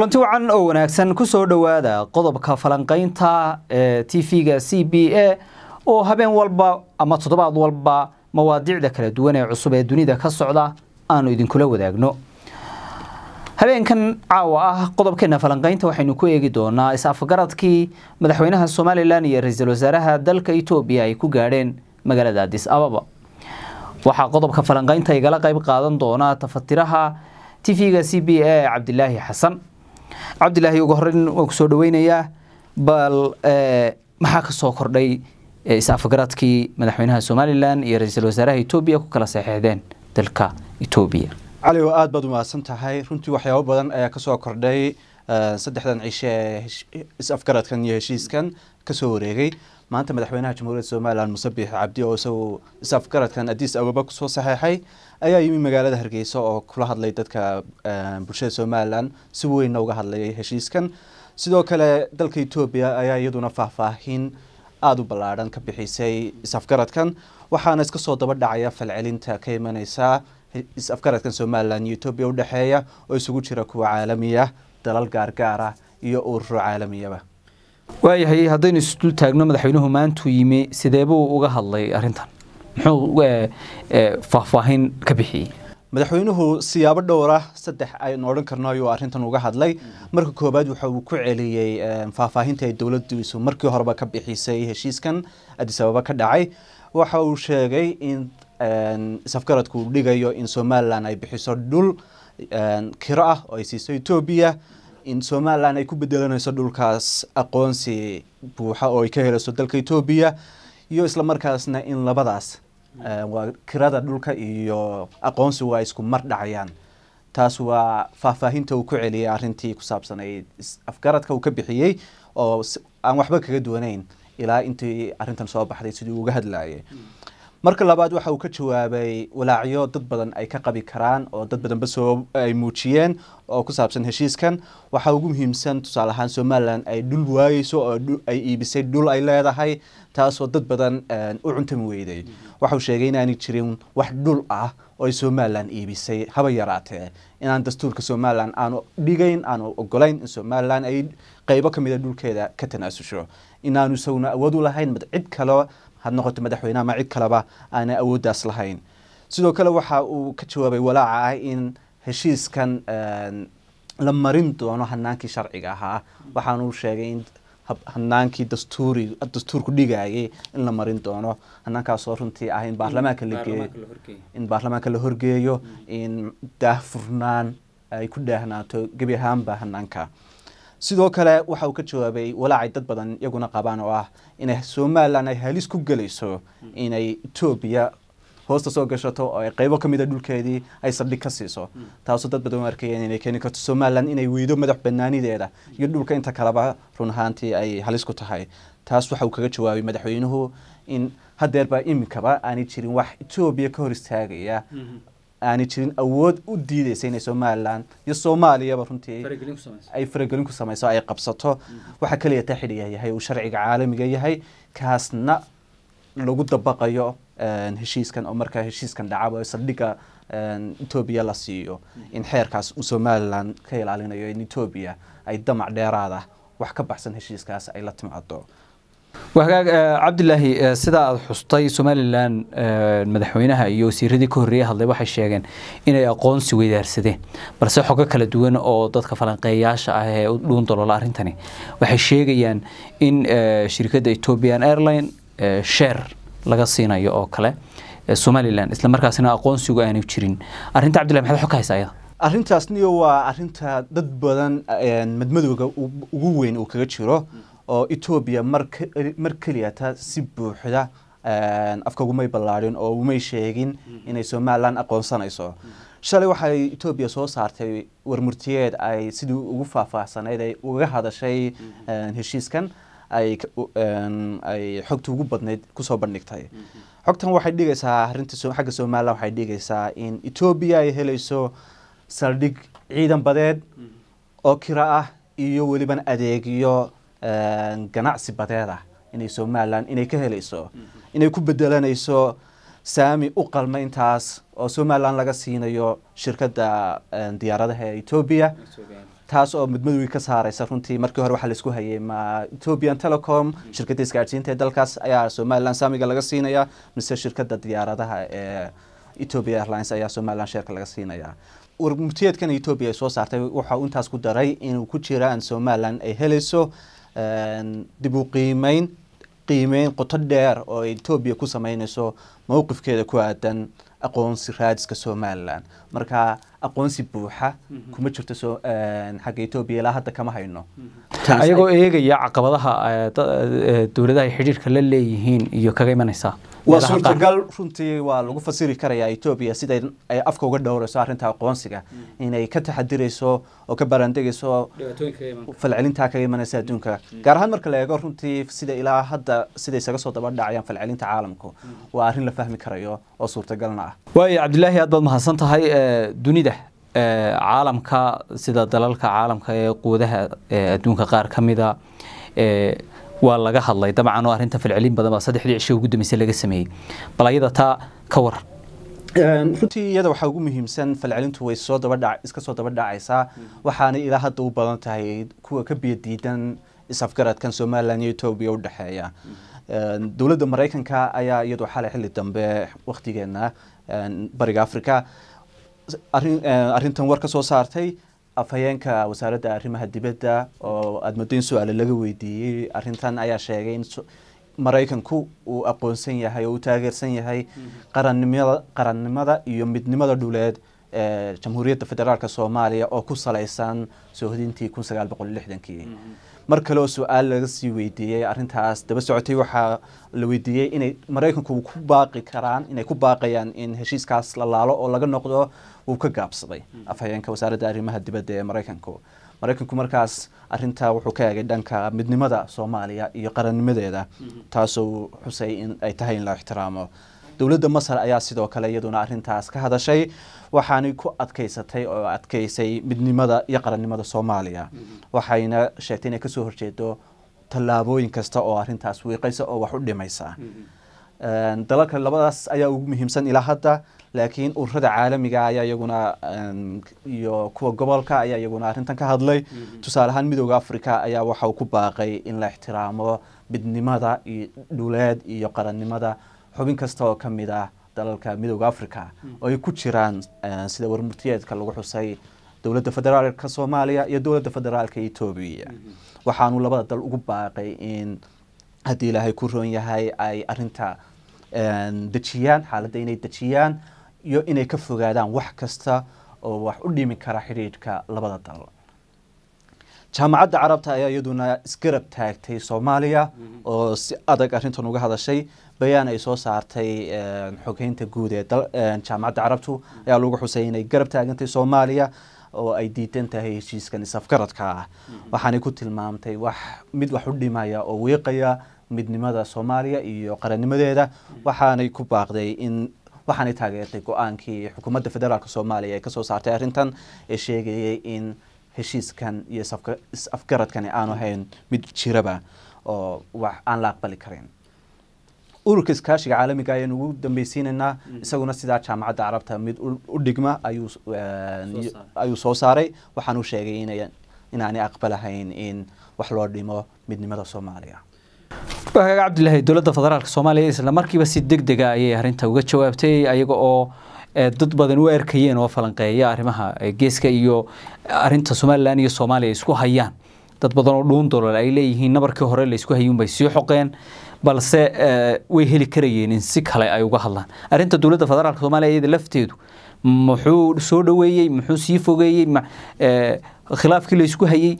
kulanti wacan oo wanaagsan ku soo dhowaada qodobka falanqaynta ee t tv-ga c b a oo habeen walba ama toddobaad walba mawaadiicda kala duwan ee cusub ee dunida ka socda aanu idinkula wadaagno habeenkan caawa ah qodobkeena falanqaynta waxaynu ku eegi doonaa is-afgaradkii madaxweynaha somalilan iyo ra-iisul wasaaraha dalka etoobiya ay ku gaadheen magaalada adis ababa waxaa qodobka falanqaynta igala qayb qaadan doonaa tafatiraha tv-ga c b a cabdilaahi xasan cabdilaahi ugu horreyn waan ku soo dhaweynayaa bal eh, maxaa ka soo kordhay eh, is afgaradkii madaxweynaha somalilan iyo ra-iisul wasaaraha etoobiya ku kala saxeixdeen dalka etoobiya cali oo aada baad umaadsan tahay runtii waxyaabo badan ayaa kasoo kordhay eh, saddexdan cisho is-afgaradkan iyo heshiiskan kasoo wareegay maanta madaxweynaha jamhuuriyadda somalilan musabix cabdi oo isagu is-afgaradkan adiis ababa kusoo saxeexay ayaa yimi magaalada hargeysa oo kula hadlay dadka eh, bulshada somalilan si weynna uga hadlayay heshiiskan sidoo kale dalka etoobiya ayaa iyaduna faahfaahin aada u ballaadhan ka bixisay is-afgaradkan waxaana iskasoo daba dhacaya falcelinta ka imanaysa is-afgaradkan somalilan iyo etoobiya udhexeeya oo isugu jira kuwa caalamiya dalal gaargaara iyo ururo caalamiyaba waayahay haddaynu isdul taagno madaxweynuhu maantuu yimi sideebuu uga hadlay arrintan muxuu e, faahfaahin ka bixiyey madaxweynuhu siyaabo dhowra saddex aynu odhan karno ayuu arrintan uga hadlay marka koowaad waxa uu ku celiyey e, faahfaahinta ay dowladdiisu markii horeba ka bixisay heshiiskan adis ababa ka dhacay waxa uu sheegay in isafgaradku e, uu dhigayo in somalilan ay bixiso dhul kiro ah oo ay siiso etoobiya in somalilan ay ku bedelanayso dhulkaas aqoonsi buuxa oo ay ka helayso dalka etoobiya iyo isla markaasna in labadaas eh, waa kirada dhulka iyo aqoonsigu ay isku mar dhacayaan taas waa faahfaahinta uu ku celiyay arintii ku saabsanayd afgaradka uu ka bixiyey oo aan waxba kaga duwanayn ilaa intii arrintan soo baxday sidii uu uga hadlaayay marka labaad waxa uu ka jawaabay walaacyo dad badan ay ka qabi karaan oo dad badanba soo ay muujiyeen oo ku saabsan heshiiskan waxaa ugu muhiimsan tusaale ahaan somalilan ay dhul waayeyso oo ay iibisay dhul ay leedahay taasoo dad badan eh, u cuntami weyday waxauu sheegay inaanay jirin wax dhul ah oo ay somalilan iibisay haba yaraatee inaan dastuurka somalilan aanu dhigayn aanu ogolayn in somalilan ay qeybo ka dhulkeeda ka tanaasusho inaanu isaguna awood u lahayn mid cid kale had noqoto madaxweyne ama cid kaleba aanay awooddaas lahayn sidoo kale waxa uu ka jawaabay walaaca ah in heshiiskan ehm, la marin doono hanaankii sharciga ahaa uu sheegay in hanaankii dastuuri dastuurku dhigayay in la marin doono hanaankaasoo runtii ah in baarlamaanka lageeyo in baarlamaanka la horgeeyo mm. in daahfurnaan ay ku dheehnaato gebi ahaanba hanaanka sidoo kale waxa uu ka jawaabay walaacay dad badan iyaguna qabaan oo ah inay somaliland ay halis ku gelayso inay etoobiya hoosta soo gashato oo ay qeybo kamid ah dhulkeedii ay saldhig ka siiso taasoo dad badan u arkayeen inay keeni karto somalilan inay weydo madax banaanideeda iyo dhulka inta kaleba run ahaantii ay halis ku tahay taas waxa uu kaga jawaabay madaxweynuhu in hadeerba iminkaba aanay jirin wax etoobiya ka hor istaagaya mm-hmm aanay jirin awood u diideysa inay somalilan iyo soomaaliyaba runtii ay faragelin ku samayso ay qabsato mhm. waxaa kaliya taa yahay uu sharciga caalamiga yahay kaasna lagu dabaqayo heshiiskan oo markaa heshiiskan dhacaba saldhiga etoobiya la siiyo mhm. in xeerkaas uu somalilan ka ilaalinayo in etoobiya ay damac dheeraada ah, wax ka baxsan heshiiskaas ay la timaado Eh, cabdilaahi eh, sida aada xustay somalilan eh, madaxweynaha iyo wasiiradii ka horreeye hadlay waxay sheegeen inay aqoonsi weydaarsadeen balse xogo kala duwan oo dadka falanqeeyaasha ah ee dhuun dolola arrintani waxay sheegayaan in shirkadda ethiopian airline sheer laga siinayo oo kale somalilan isla markaasina aqoonsigu aanu jirin arrinta cabdillahi maxaad xog ka haysa ayada arrintaasniyo waa arrinta dad badan madmadowga ugu weyn uu kaga jiro oo etoobiya mar keliyata si buuxda afka ugumay ballaadhin oo umay sheegin mm-hmm. inay somalilan aqoonsanayso shalay waxay etoobiya soo saartay warmurtiyeed ay sidii ugu faahfaahsanayd ay uga hadashay mm-hmm. heshiiskan ay xogta ugu badnayd kusoo bandhigtay mm-hmm. xogtan waxay dhigaysaa arinta xagga somalilan waxay dhigaysaa in etoobiya ay helayso saldhig ciidan badeed oo kira ah iyo weliban adeegyo ganacsi badeeda ah inay somalilan inay ka helayso inay ku bedelanayso saami u qalma intaas oo somalilan laga siinayo shirkada diyaaradaha ee etoobiya taas oo midmadowii ka saaraysa runtii markii hore waxaa laisku hayay ma ethiopian telecom mm. shirkadda isgaadhsiinta ee dalkaas ayaa somalilan saamiga laga siinaya mise shirkada diyaaradaha ee ethiopia airlines ayaa somalilan sheerka laga siinaya warmurtiyeedkan etoobiya ay soo saartay waxau intaas ku daray inuu ku jiraan somalilan ay helayso dib u qiimeyn qiimeyn qoto dheer oo ay etoobiya ku sameynayso mowqifkeeda ku aadan aqoonsi raadiska somalilan marka aqoonsi buuxa mhm. kuma jirto xagga etoobiya ilaa hadda kama hayno mhm. ayagoo eegaya caqabadaha dowladaha ay xidhiirka la leeyihiin iyo kaga imanaysaa waa suurtagal runtii waa lagu fasiri karayaa etoobiya siday ay afka uga dhowrayso arrinta aqoonsiga mhm. inay ka taxadirayso oo ka baraandegayso falcelintaa kaga imanaysa adduunka gaar ahaan marka la eego runtii sida ilaa hadda sida isaga soo daba dhacayaan falcelinta caalamku waa arrin la fahmi karayo oo suurtagalna ah ah waayo cabdilaahi aad baad mahadsan tahay eh, dunida eh, caalamka sida dalalka caalamka ee quudaha eh, adduunka qaar ka mida waa laga hadlay dabcan oo arrinta falcelin badan baa saddexdii cisho ugu dambeysay laga sameeyey bal taa ka war ehm, runtii iyada waxaa ugu muhiimsan falcelintu way soo dabadha iska soo daba mm-hmm. waxaana ilaa hadda u badan tahay kuwa ka biyadiidan is-afgaradkan somalilan iyo etoobiya udhexeeya mm-hmm. ehm, dowladda maraykanka ayaa iyadu xalay xilli dambe wakhtigeena bariga africa arintan eh, war kasoo saartay afhayeenka wasaaradda arrimaha dibadda oo aadmadoyn su-aale laga weydiiyey arintan ayaa sheegay in maraykanku uu aqoonsan yahay oo u taageersan yahay mhm. qarannimada qarannimada iyo midnimada dhuleed ee jamhuuriyadda federaalk soomaaliya oo ku saleysan soohdintii kun sagaal boqol lixdankii mhm mar kale oo su-aal laga sii weydiiyey arintaas daba socotay waxaa la weydiiyey inay maraykanku ku baaqi karaan inay ku baaqayaan in heshiiskaas la laalo oo laga noqdo wuu ka gaabsaday afhayeenka wasaaradda arrimaha dibadda ee maraykanku maraykanku markaas arinta wuxuu ka eegay dhanka midnimada soomaaliya iyo qarannimadeeda taasoo xusay in ay tahay in la ixtiraamo dowladda masar ayaa sidoo kale iyaduna arintaas ka hadashay waxaanay ku adkeysatay oo adkeysay midnimada iyo qarannimada soomaaliya waxayna sheegtay inay kasoo horjeedo tallaabooyin kasta oo arintaas wiiqaysa oo wax u dhimaysa dalalka labadaas ayaa ugu muhiimsan ilaa hadda laakiin ururada caalamiga ah ayaa iyaguna iyo kuwa gobolka ayaa iyaguna arrintan ka hadlay tusaale ahaan midooda africa ayaa waxa ku baaqay in la ixtiraamo midnimada iyo dhuleed iyo qarannimada xubin kasta oo kamid ah dalalka midooda africa hmm. oo ay ku jiraan eh, sida warmurtiyeedka lagu xusay dowladda federaalka soomaaliya iyo dowladda federaalka etoobiya mm-hmm. waxaanu labada dal ugu baaqay in haddii ilaahay ku roon yahay ay arinta eh, dejiyaan xaaladda inay dejiyaan iyo inay ka fogaadaan wax kasta oo wax u dhimi kara xiriirka labada dal jaamacadda carabta ayaa iyaduna isgarab taagtay soomaaliya mm-hmm. oo si adag arintan uga hadashay bayaan ay soo saartay eh, xogeynta guud ee eh, jaamacadda carabtu ayaa lagu xusay inay garab taagantay soomaaliya oo ay diidan tahay heshiiskan isafgaradka ah mm-hmm. waxaanay ku tilmaamtay wax mid wax u dhimaya oo wiiqaya midnimada soomaaliya iyo qarannimadeeda mm-hmm. waxaanay ku baaqday in waxaanay taageertay go-aankii xukuumadda federaalk soomaaliya ee kasoo saartay arintan ee sheegayay in heshiiskan iyo is afgaradkani aanu ahayn mid jiraba oo wax aan la aqbali karin ururka iskaashiga caalamiga ayaan ah ugu dambeysiinaynaa mm-hmm. isaguna sidaa jaamacadda carabta mid u dhigma ayuu soo saaray waxaanu sheegay in inaanay aqbalahayn in wax loo dhimo midnimada soomaaliya waagaga cabdilaahi dowladda federaalk soomaaliya isla si deg dega ah ayay arrinta uga jawaabtay ayaga oo dad badan u arkayeen oo falanqeeya arrimaha geeska iyo arrinta somalilan iyo soomaaliya isku hayaan dad badan oo dhuun dolol ay leeyihiin nabarkii hore laysku bay sii xoqeen balse eh, way heli karayeen in si kale ay uga hadlaan arinta dowladda federaalka soomaliya iyada lafteedu muxuu soo dhoweeyey muxuu sii fogeeyey eh, khilaafkii laysku isku hayey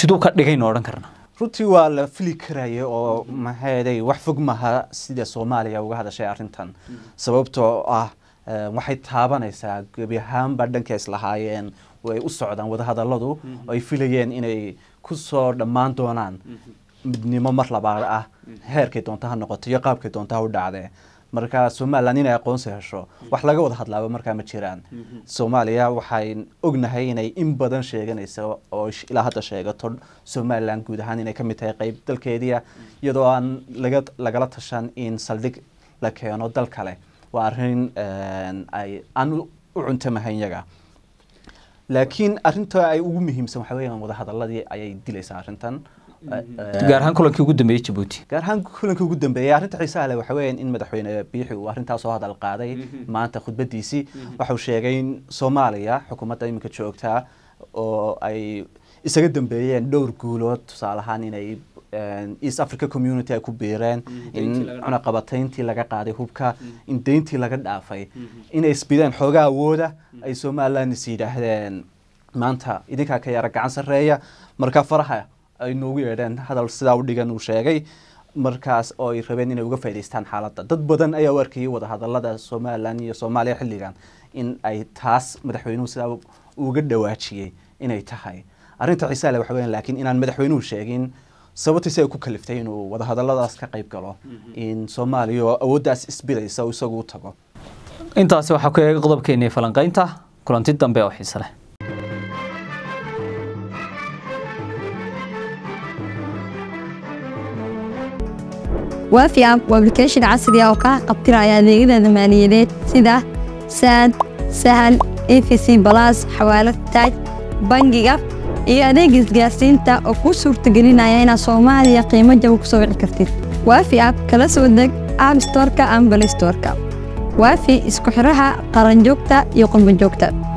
siduu ka dhigaynu odhan karna runtii waa la fili karaya oo maxaeday wax fog maha sida soomaaliya uga hadashay arintan sababtoo ah eh, waxay taabanaysaa gebi ahaanba dhanka islahaayeen way u socdaan wadahadaladu mm-hmm. ay filayeen inay ku soo dhammaan doonaan mm-hmm midnimo mar labaad ah heerkay doonta ha noqoto iyo qaabkay doonta ha u dhacdee marka somalilan inay aqoonsi hesho wax laga wada hadlaaba markaa ma jiraan mhm. soomaaliya waxayn ognahay inay in badan sheeganayso oo ilaa hadda sheegato somalilan guud ahaan inay kamid tahay qeyb dalkeediia ah, iyadoo aan laga lagala tashan in saldhig la keeno dal kale waa arrin ay aan u cuntamahay iyaga laakiin arrinta ay ugu muhiimsan waxaa weeyaan wadahadaladii ayay dilaysaa arrintan gaar ahaan kulankii ugu dambeeyey jabuuti gaar ahaan kulankii ugu dambeeyey arrinta xiisaha leh waxa weeyaan in madaxweyne biixi uu arrintaa soo hadal qaaday mhm. maanta khudbadiisii mhm. waxau sheegay in soomaaliya xukuumadda iminka joogtaa oo ay isaga dambeeyeen dhowr guulood tusaale ahaan inay eh, east africa community ay ku biireen mhm. in cunaqabatayntii laga qaaday hubka in deyntii laga dhaafay inay isbideen xoogaa awooda ay somalilan is yidhaahdeen maanta idinkaa ka yara gacan sarreeya marka faraha ay noogu yeedheen hadal sidaa u dhigan uu sheegay markaas oo ay rabeen inay uga faa'idaystaan xaalada dad badan ayaa u arkayay wadahadalada somalilan iyo soomaaliya xilligan in ay taas madaxweynuhu sidaa uga dhawaajiyey inay tahay arrinta xiisaale waxa weeyaan laakiin inaan madaxweynuhu sheegin sababtiisi ay ku kaliftay inuu wadahadaladaas ka qayb galo in soomaaliya oo awooddaas isbidaysa isagu u tago intaasi waxaa ku eega qodobkeennii falanqaynta kulanti dambe oo xiise leh waafi app waa application casri ah oo kaa qabtiraya adeegyadana maaliyadeed sida saad sahal efc balas xawaalad taaj bangiga iyo adeega isgaarsiinta oo kuu suurtagelinaya inaad soomaaliya qiimo jabo ku soo wici kartid waafi app kala soo deg app storeka ama balay storeka waafi isku xiraha qaranjoogta iyo qurbajoogta